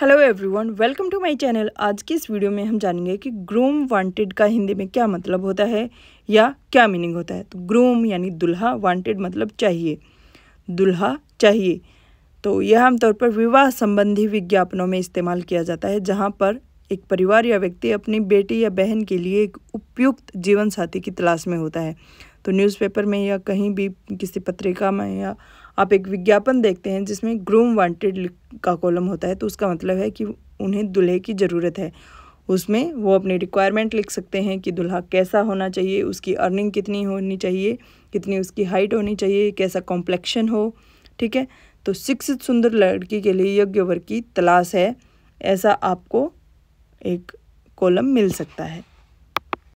hello everyone welcome to my channel आज की इस वीडियो में हम जानेंगे कि ग्रूम वांटेड का हिंदी में क्या मतलब होता है या क्या मीनिंग होता है तो ग्रूम यानी दुल्हा वांटेड मतलब चाहिए दुल्हा चाहिए तो यह आमतौर पर विवाह संबंधी विज्ञापनों में इस्तेमाल किया जाता है जहाँ पर एक परिवार या व्यक्ति अपनी बेटी या बहन के लिए एक उपयुक्त जीवन साथी की तलाश में होता है तो न्यूज़पेपर में या कहीं भी किसी पत्रिका में या आप एक विज्ञापन देखते हैं जिसमें ग्रूम वांटेड का कॉलम होता है तो उसका मतलब है कि उन्हें दुल्हे की ज़रूरत है उसमें वो अपनी रिक्वायरमेंट लिख सकते हैं कि दुल्हा कैसा होना चाहिए उसकी अर्निंग कितनी होनी चाहिए कितनी उसकी हाइट होनी चाहिए कैसा कॉम्प्लेक्शन हो ठीक है तो शिक्षित सुंदर लड़की के लिए यज्ञ वर्ग की तलाश है ऐसा आपको एक कॉलम मिल सकता है